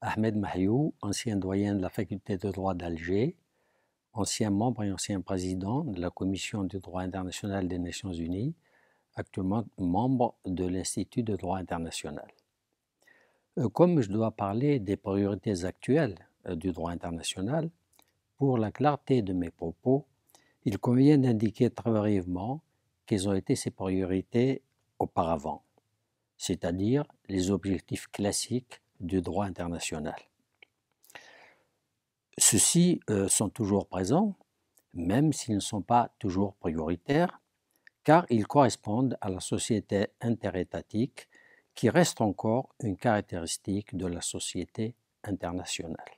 Ahmed Mahiou, ancien doyen de la faculté de droit d'Alger, ancien membre et ancien président de la Commission du droit international des Nations Unies, actuellement membre de l'Institut de droit international. Euh, comme je dois parler des priorités actuelles euh, du droit international, pour la clarté de mes propos, il convient d'indiquer très brièvement quelles ont été ses priorités auparavant, c'est-à-dire les objectifs classiques du droit international. Ceux-ci euh, sont toujours présents, même s'ils ne sont pas toujours prioritaires, car ils correspondent à la société interétatique qui reste encore une caractéristique de la société internationale.